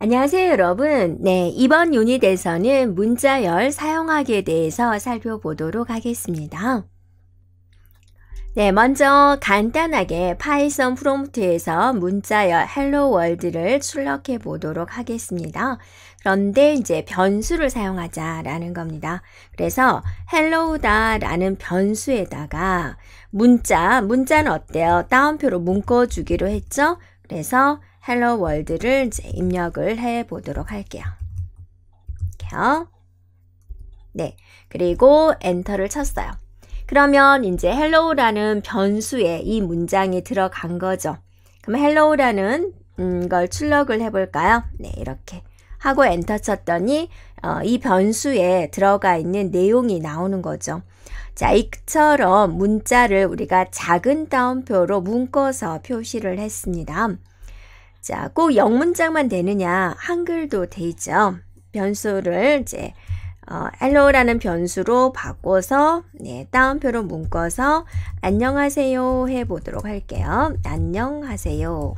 안녕하세요, 여러분. 네, 이번 유닛에서는 문자열 사용하기에 대해서 살펴보도록 하겠습니다. 네, 먼저 간단하게 파이썬 프롬프트에서 문자열 헬로 월드를 출력해 보도록 하겠습니다. 그런데 이제 변수를 사용하자라는 겁니다. 그래서 헬로우다라는 변수에다가 문자, 문자는 어때요? 따옴표로 묶어주기로 했죠? 그래서 헬로 월드를 이제 입력을 해 보도록 할게요. 이렇게요. 네. 그리고 엔터를 쳤어요. 그러면 이제 헬로우라는 변수에 이 문장이 들어간 거죠. 그럼 헬로우라는 음, 걸 출력을 해볼까요? 네, 이렇게 하고 엔터 쳤더니 어, 이 변수에 들어가 있는 내용이 나오는 거죠. 자, 이처럼 문자를 우리가 작은 따옴표로 묶어서 표시를 했습니다. 자, 꼭 영문장만 되느냐 한글도 되죠 변수를 이제 어, hello라는 변수로 바꿔서 네, 따옴표로 묶어서 안녕하세요 해보도록 할게요. 안녕하세요.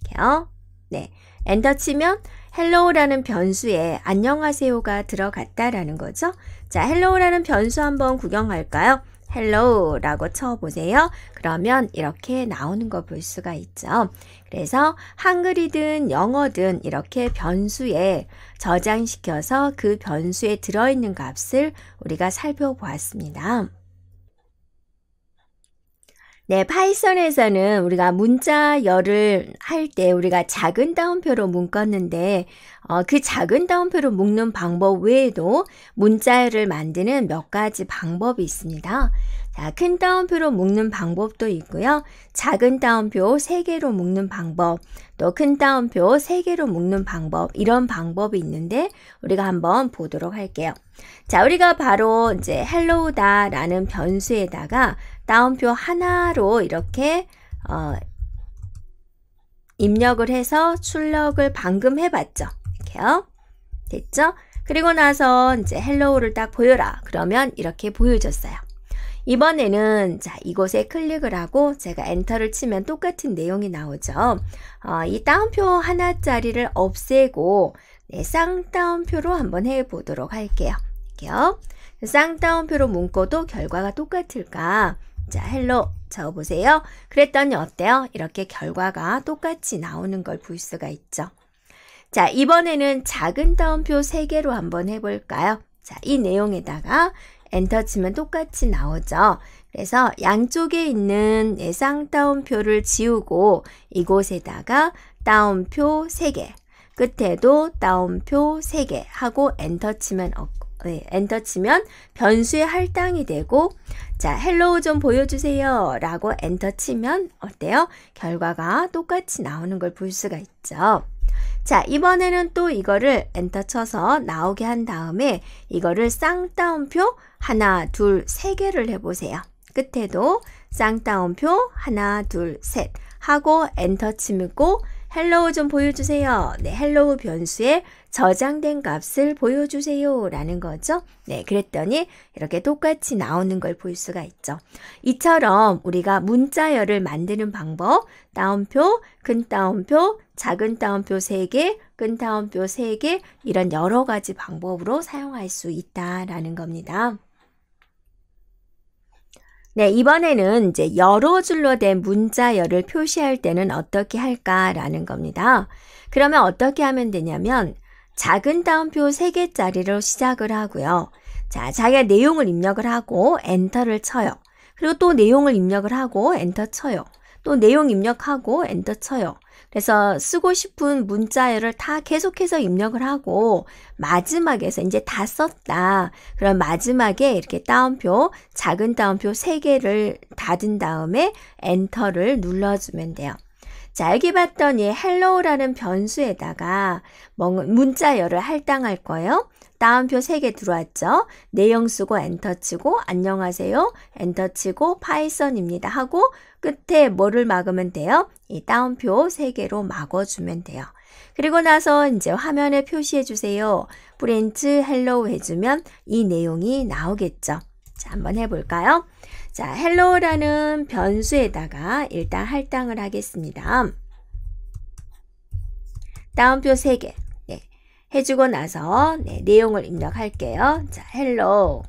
이렇게요. 네, 엔터 치면 hello라는 변수에 안녕하세요가 들어갔다라는 거죠. 자, hello라는 변수 한번 구경할까요? hello 라고 쳐보세요. 그러면 이렇게 나오는 거 볼 수가 있죠. 그래서 한글이든 영어든 이렇게 변수에 저장시켜서 그 변수에 들어있는 값을 우리가 살펴보았습니다. 네, 파이썬에서는 우리가 문자열을 할 때 우리가 작은 따옴표로 묶었는데 어, 그 작은 따옴표로 묶는 방법 외에도 문자열을 만드는 몇 가지 방법이 있습니다. 자, 큰 따옴표로 묶는 방법도 있고요. 작은 따옴표 3개로 묶는 방법, 또 큰 따옴표 3개로 묶는 방법, 이런 방법이 있는데 우리가 한번 보도록 할게요. 자, 우리가 바로 이제 h e l 다 라는 변수에다가 따옴표 하나로 이렇게 어, 입력을 해서 출력을 방금 해봤죠. 이렇게요. 됐죠? 그리고 나서 이제 헬로우를 딱 보여라. 그러면 이렇게 보여줬어요. 이번에는 자 이곳에 클릭을 하고 제가 엔터를 치면 똑같은 내용이 나오죠. 어, 이 다운표 하나짜리를 없애고 네, 쌍따옴표로 한번 해보도록 할게요. 이렇게요. 쌍따옴표로 문어도 결과가 똑같을까? 자, 헬로 적어보세요. 그랬더니 어때요? 이렇게 결과가 똑같이 나오는 걸 볼 수가 있죠. 자, 이번에는 작은 따옴표 3개로 한번 해볼까요? 자, 이 내용에다가 엔터 치면 똑같이 나오죠. 그래서 양쪽에 있는 예상 따옴표를 지우고 이곳에다가 따옴표 3개 끝에도 따옴표 3개 하고 엔터 치면 어, 네, 엔터 치면 변수의 할당이 되고 자 헬로우 좀 보여주세요 라고 엔터 치면 어때요? 결과가 똑같이 나오는 걸 볼 수가 있죠. 자 이번에는 또 이거를 엔터 쳐서 나오게 한 다음에 이거를 쌍따옴표 하나 둘세 개를 해보세요. 끝에도 쌍따옴표 하나 둘 셋 하고 엔터 치고 헬로우 좀 보여주세요. 네, 헬로우 변수에 저장된 값을 보여주세요. 라는 거죠. 네, 그랬더니 이렇게 똑같이 나오는 걸 볼 수가 있죠. 이처럼 우리가 문자열을 만드는 방법, 따옴표, 큰 따옴표, 작은 따옴표 3개, 큰 따옴표 3개, 이런 여러 가지 방법으로 사용할 수 있다라는 겁니다. 네, 이번에는 이제 여러 줄로 된 문자열을 표시할 때는 어떻게 할까라는 겁니다. 그러면 어떻게 하면 되냐면 작은 따옴표 3개짜리로 시작을 하고요. 자, 자기가 내용을 입력을 하고 엔터를 쳐요. 그리고 또 내용을 입력을 하고 엔터 쳐요. 또 내용 입력하고 엔터 쳐요. 그래서 쓰고 싶은 문자열을 다 계속해서 입력을 하고 마지막에서 이제 다 썼다. 그럼 마지막에 이렇게 따옴표, 작은 따옴표 3개를 닫은 다음에 엔터를 눌러주면 돼요. 자, 여기 봤더니 헬로우라는 변수에다가 문자열을 할당할 거예요. 따옴표 3개 들어왔죠? 내용 쓰고 엔터 치고 안녕하세요 엔터 치고 파이썬입니다 하고 끝에 뭐를 막으면 돼요? 이 따옴표 3개로 막어주면 돼요. 그리고 나서 이제 화면에 표시해 주세요. 프렌츠 헬로우 해주면 이 내용이 나오겠죠. 자, 한번 해볼까요? 자, 헬로우라는 변수에다가 일단 할당을 하겠습니다. 다운표 3개. 해주고 나서 네, 내용을 입력할게요. 자, hello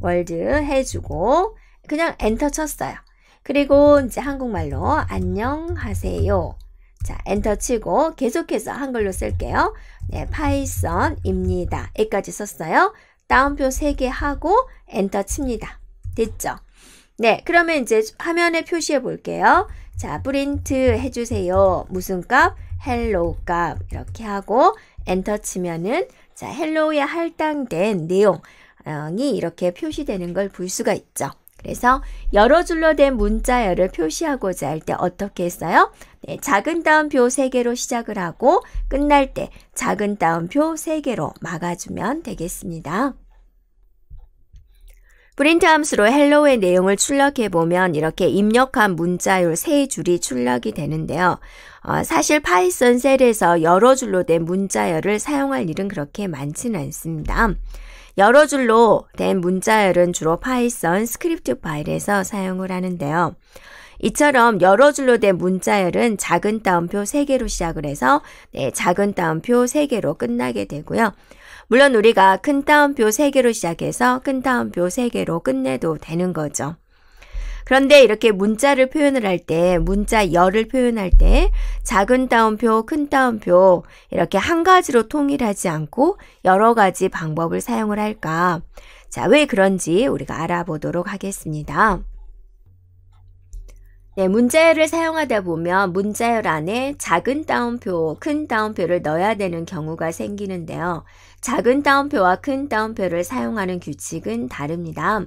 월드 해주고 그냥 엔터 쳤어요. 그리고 이제 한국말로 안녕하세요. 자, 엔터 치고 계속해서 한글로 쓸게요. 네, 파이썬입니다. 여기까지 썼어요. 다운표 3개 하고 엔터 칩니다. 됐죠? 네, 그러면 이제 화면에 표시해 볼게요. 자, 프린트 해주세요. 무슨 값? hello 값 이렇게 하고 엔터 치면은 자, 헬로우에 할당된 내용이 이렇게 표시되는 걸 볼 수가 있죠. 그래서 여러 줄로 된 문자열을 표시하고자 할 때 어떻게 했어요? 네, 작은 따옴표 3개로 시작을 하고 끝날 때 작은 따옴표 3개로 막아주면 되겠습니다. 프린트 함수로 헬로의 내용을 출력해 보면 이렇게 입력한 문자열 세 줄이 출력이 되는데요. 어, 사실 파이썬 셀에서 여러 줄로 된 문자열을 사용할 일은 그렇게 많지는 않습니다. 여러 줄로 된 문자열은 주로 파이썬 스크립트 파일에서 사용을 하는데요. 이처럼 여러 줄로 된 문자열은 작은 따옴표 3개로 시작을 해서 네, 작은 따옴표 3개로 끝나게 되고요. 물론 우리가 큰 따옴표 3개로 시작해서 큰 따옴표 3개로 끝내도 되는 거죠. 그런데 이렇게 문자를 표현을 할 때, 문자 열을 표현할 때, 작은 따옴표, 큰 따옴표, 이렇게 한 가지로 통일하지 않고 여러 가지 방법을 사용을 할까. 자, 왜 그런지 우리가 알아보도록 하겠습니다. 네, 문자열을 사용하다 보면 문자열 안에 작은 따옴표, 큰 따옴표를 넣어야 되는 경우가 생기는데요. 작은 따옴표와 큰 따옴표를 사용하는 규칙은 다릅니다.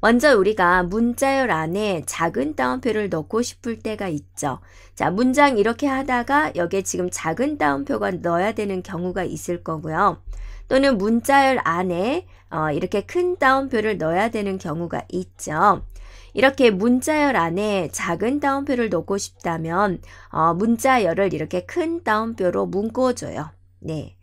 먼저 우리가 문자열 안에 작은 따옴표를 넣고 싶을 때가 있죠. 자, 문장 이렇게 하다가 여기에 지금 작은 따옴표가 넣어야 되는 경우가 있을 거고요. 또는 문자열 안에 어, 이렇게 큰 따옴표를 넣어야 되는 경우가 있죠. 이렇게 문자열 안에 작은 따옴표를 놓고 싶다면 어, 문자열을 이렇게 큰 따옴표로 문구어줘요 네.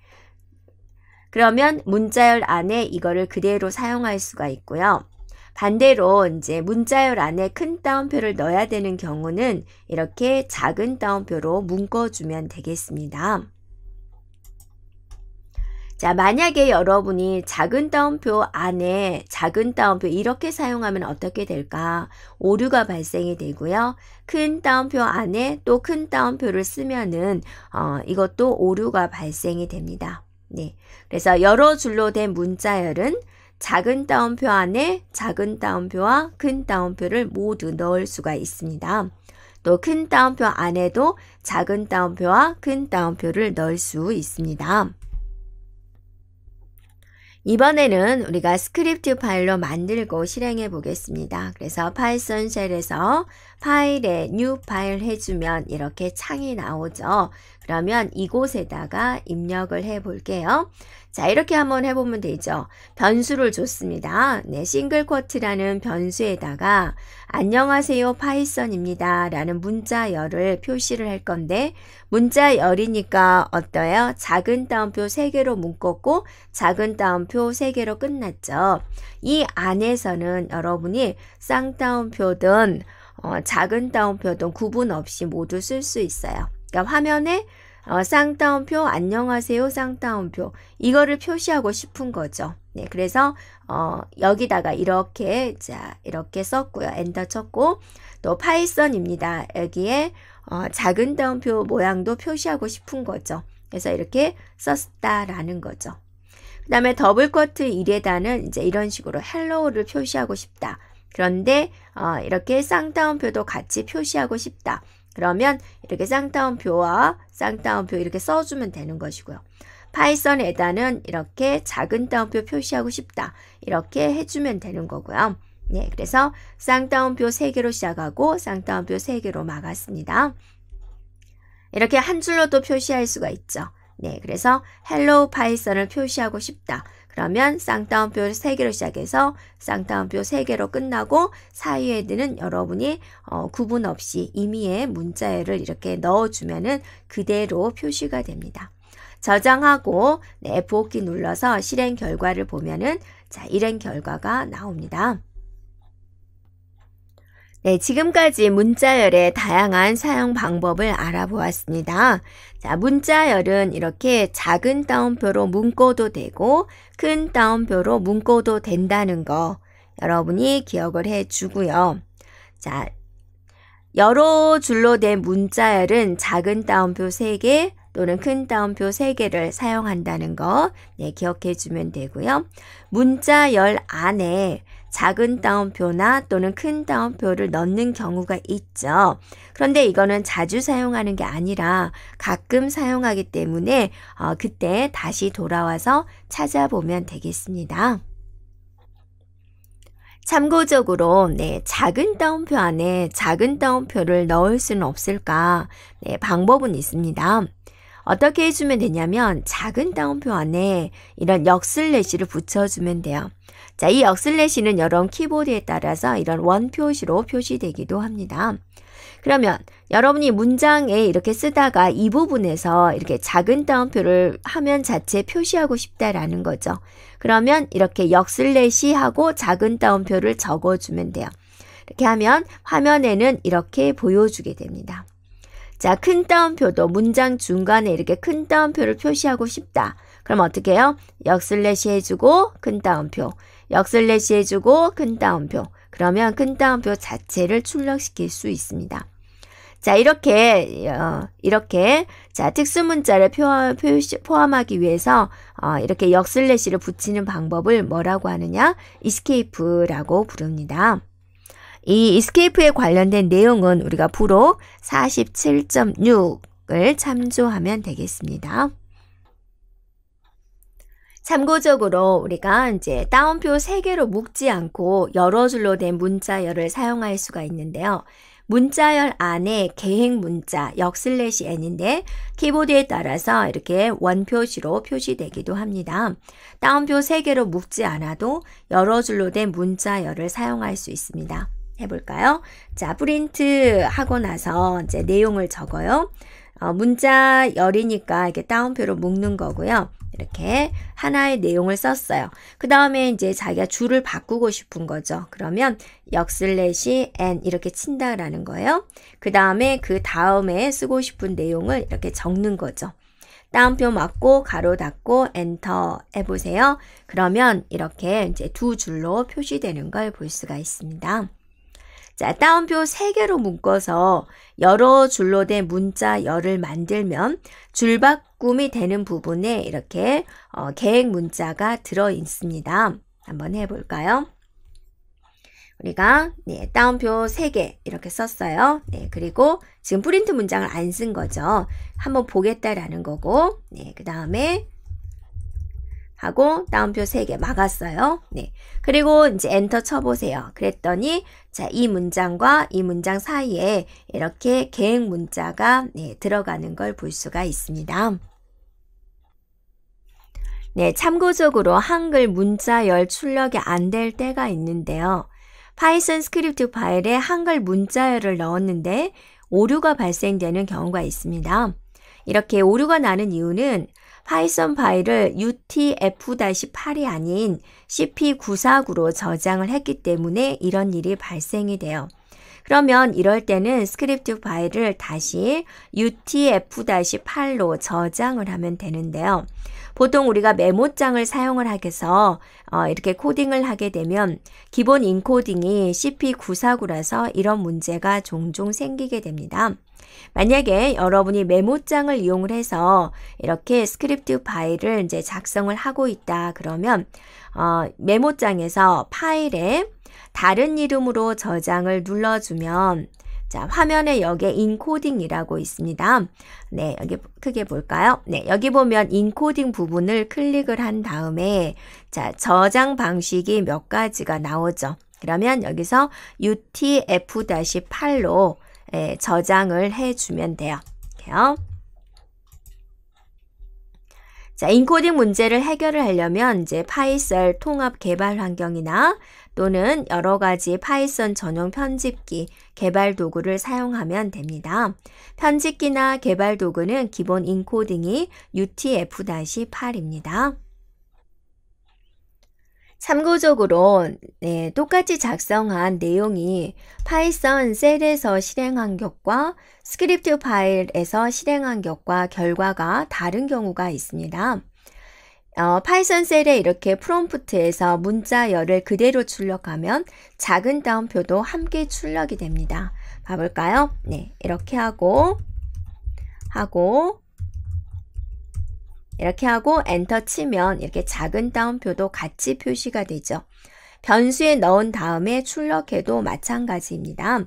그러면 문자열 안에 이거를 그대로 사용할 수가 있고요. 반대로 이제 문자열 안에 큰 따옴표를 넣어야 되는 경우는 이렇게 작은 따옴표로 문구어주면 되겠습니다. 자, 만약에 여러분이 작은 따옴표 안에 작은 따옴표 이렇게 사용하면 어떻게 될까? 오류가 발생이 되고요. 큰 따옴표 안에 또 큰 따옴표를 쓰면은 어, 이것도 오류가 발생이 됩니다. 네. 그래서 여러 줄로 된 문자열은 작은 따옴표 안에 작은 따옴표와 큰 따옴표를 모두 넣을 수가 있습니다. 또 큰 따옴표 안에도 작은 따옴표와 큰 따옴표를 넣을 수 있습니다. 이번에는 우리가 스크립트 파일로 만들고 실행해 보겠습니다. 그래서 파이썬 쉘에서 파일에 new 파일 해주면 이렇게 창이 나오죠. 그러면 이곳에다가 입력을 해 볼게요. 자 이렇게 한번 해보면 되죠. 변수를 줬습니다. 네, 싱글 쿼트라는 변수에다가 안녕하세요 파이썬입니다 라는 문자열을 표시를 할 건데 문자열이니까 어때요? 작은 따옴표 3개로 묶었고 작은 따옴표 3개로 끝났죠. 이 안에서는 여러분이 쌍따옴표든 어, 작은 따옴표 또 구분 없이 모두 쓸 수 있어요. 그러니까 화면에 어, 쌍따옴표 안녕하세요 쌍따옴표 이거를 표시하고 싶은 거죠. 네, 그래서 어, 여기다가 이렇게 자 이렇게 썼고요. 엔터 쳤고 또 파이썬입니다. 여기에 어, 작은 따옴표 모양도 표시하고 싶은 거죠. 그래서 이렇게 썼다라는 거죠. 그 다음에 더블 쿼트 1에다는 이제 이런 식으로 헬로우를 표시하고 싶다. 그런데 어, 이렇게 쌍따옴표도 같이 표시하고 싶다. 그러면 이렇게 쌍따옴표와 쌍따옴표 이렇게 써주면 되는 것이고요. 파이썬 에다는 이렇게 작은 따옴표 표시하고 싶다. 이렇게 해주면 되는 거고요. 네, 그래서 쌍따옴표 3개로 시작하고 쌍따옴표 3개로 막았습니다. 이렇게 한 줄로도 표시할 수가 있죠. 네, 그래서 헬로우 파이썬을 표시하고 싶다. 그러면 쌍따옴표 3개로 시작해서 쌍따옴표 3개로 끝나고 사이에는 여러분이 어, 구분 없이 임의의 문자열을 이렇게 넣어주면은 그대로 표시가 됩니다. 저장하고 네, 부호키 눌러서 실행 결과를 보면은 자, 일행 결과가 나옵니다. 네, 지금까지 문자열의 다양한 사용 방법을 알아보았습니다. 자, 문자열은 이렇게 작은 따옴표로 묶어도 되고 큰 따옴표로 묶어도 된다는 거 여러분이 기억을 해 주고요. 자, 여러 줄로 된 문자열은 작은 따옴표 3개 또는 큰 따옴표 3개를 사용한다는 거 네, 기억해 주면 되고요. 문자열 안에 작은 따옴표나 또는 큰 따옴표를 넣는 경우가 있죠. 그런데 이거는 자주 사용하는 게 아니라 가끔 사용하기 때문에 어, 그때 다시 돌아와서 찾아보면 되겠습니다. 참고적으로 네, 작은 따옴표 안에 작은 따옴표를 넣을 수는 없을까? 네, 방법은 있습니다. 어떻게 해주면 되냐면 작은 따옴표 안에 이런 역슬래시를 붙여주면 돼요. 자, 이 역슬래시는 여러 분 키보드에 따라서 이런 원표시로 표시되기도 합니다. 그러면 여러분이 문장에 이렇게 쓰다가 이 부분에서 이렇게 작은 따옴표를 화면 자체에 표시하고 싶다라는 거죠. 그러면 이렇게 역슬래시 하고 작은 따옴표를 적어주면 돼요. 이렇게 하면 화면에는 이렇게 보여주게 됩니다. 자, 큰 따옴표도 문장 중간에 이렇게 큰 따옴표를 표시하고 싶다. 그럼 어떻게 해요? 역슬래시 해주고 큰 따옴표. 역슬래시 해주고 큰 따옴표. 그러면 큰 따옴표 자체를 출력시킬 수 있습니다. 자, 이렇게, 어, 이렇게, 자, 특수문자를 포함하기 위해서, 어, 이렇게 역슬래시를 붙이는 방법을 뭐라고 하느냐? 이스케이프라고 부릅니다. 이 이스케이프에 관련된 내용은 우리가 부록 47.6을 참조하면 되겠습니다. 참고적으로 우리가 이제 따옴표 3개로 묶지 않고 여러 줄로 된 문자열을 사용할 수가 있는데요. 문자열 안에 계획 문자 역슬래시 n인데 키보드에 따라서 이렇게 원표시로 표시되기도 합니다. 따옴표 3개로 묶지 않아도 여러 줄로 된 문자열을 사용할 수 있습니다. 해볼까요? 자, 프린트 하고 나서 이제 내용을 적어요. 어, 문자 열이니까 이렇게 따옴표로 묶는 거고요. 이렇게 하나의 내용을 썼어요. 그 다음에 이제 자기가 줄을 바꾸고 싶은 거죠. 그러면 역슬래시 n 이렇게 친다라는 거예요. 그 다음에 그 다음에 쓰고 싶은 내용을 이렇게 적는 거죠. 따옴표 맞고 가로 닫고 엔터 해보세요. 그러면 이렇게 이제 두 줄로 표시되는 걸 볼 수가 있습니다. 자, 따옴표 3개로 묶어서 여러 줄로 된 문자 열을 만들면 줄바꿈이 되는 부분에 이렇게 어, 계획 문자가 들어 있습니다. 한번 해볼까요? 우리가 네, 따옴표 3개 이렇게 썼어요. 네, 그리고 지금 프린트 문장을 안 쓴 거죠. 한번 보겠다라는 거고 네, 그 다음에 하고 따옴표 3개 막았어요. 네. 그리고 이제 엔터 쳐보세요. 그랬더니 자, 이 문장과 이 문장 사이에 이렇게 계획 문자가 네, 들어가는 걸 볼 수가 있습니다. 네, 참고적으로 한글 문자 열 출력이 안 될 때가 있는데요. 파이썬 스크립트 파일에 한글 문자열을 넣었는데 오류가 발생되는 경우가 있습니다. 이렇게 오류가 나는 이유는 파이썬 파일을 UTF-8이 아닌 CP94으로 저장을 했기 때문에 이런 일이 발생이 돼요. 그러면 이럴 때는 스크립트 파일을 다시 utf-8로 저장을 하면 되는데요. 보통 우리가 메모장을 사용을 하게서 어, 이렇게 코딩을 하게 되면 기본 인코딩이 CP949라서 이런 문제가 종종 생기게 됩니다. 만약에 여러분이 메모장을 이용을 해서 이렇게 스크립트 파일을 이제 작성을 하고 있다 그러면 어, 메모장에서 파일에 다른 이름으로 저장을 눌러주면 자, 화면에 여기에 인코딩이라고 있습니다. 네, 여기 크게 볼까요? 네, 여기 보면 인코딩 부분을 클릭을 한 다음에 자, 저장 방식이 몇 가지가 나오죠. 그러면 여기서 UTF-8로 예, 저장을 해주면 돼요. 이렇게요. 자, 인코딩 문제를 해결을 하려면 이제 파이썬 통합 개발 환경이나 또는 여러 가지 파이썬 전용 편집기, 개발 도구를 사용하면 됩니다. 편집기나 개발 도구는 기본 인코딩이 UTF-8입니다. 참고적으로 네, 똑같이 작성한 내용이 파이썬 셀에서 실행한 격과 스크립트 파일에서 실행한 격과 결과가 다른 경우가 있습니다. 어, 파이썬 셀에 이렇게 프롬프트에서 문자열을 그대로 출력하면 작은 따옴표도 함께 출력이 됩니다. 봐볼까요? 네, 이렇게 하고 하고 이렇게 하고 엔터 치면 이렇게 작은 따옴표도 같이 표시가 되죠. 변수에 넣은 다음에 출력해도 마찬가지입니다.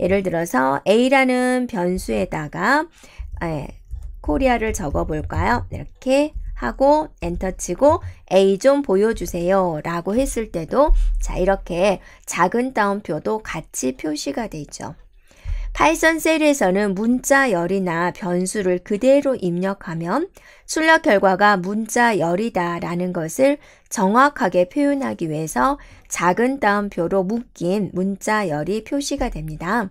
예를 들어서 A라는 변수에다가 에, 예, 코리아를 적어볼까요? 이렇게 하고 엔터 치고 A 좀 보여주세요 라고 했을 때도 자 이렇게 작은 따옴표도 같이 표시가 되죠. 파이썬 셀에서는 문자열이나 변수를 그대로 입력하면 출력 결과가 문자열이다라는 것을 정확하게 표현하기 위해서 작은 따옴표로 묶인 문자열이 표시가 됩니다.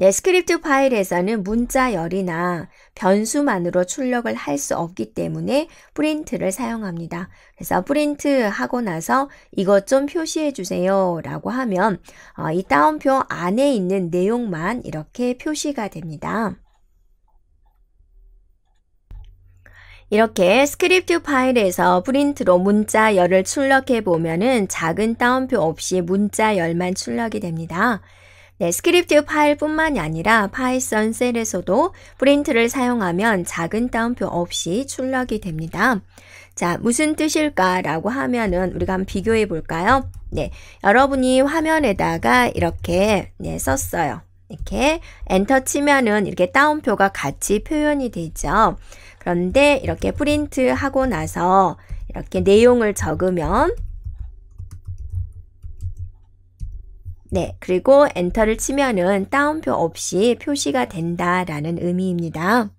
네, 스크립트 파일에서는 문자열이나 변수만으로 출력을 할 수 없기 때문에 프린트를 사용합니다. 그래서 프린트 하고 나서 이것 좀 표시해 주세요 라고 하면 어, 이 다운표 안에 있는 내용만 이렇게 표시가 됩니다. 이렇게 스크립트 파일에서 프린트로 문자열을 출력해 보면은 작은 따옴표 없이 문자열만 출력이 됩니다. 네, 스크립트 파일뿐만이 아니라 파이썬 셀에서도 프린트를 사용하면 작은 따옴표 없이 출력이 됩니다. 자, 무슨 뜻일까라고 하면은 우리가 한번 비교해 볼까요? 네, 여러분이 화면에다가 이렇게 네, 썼어요. 이렇게 엔터 치면은 이렇게 따옴표가 같이 표현이 되죠. 그런데 이렇게 프린트하고 나서 이렇게 내용을 적으면 네, 그리고 엔터를 치면은 따옴표 없이 표시가 된다라는 의미입니다.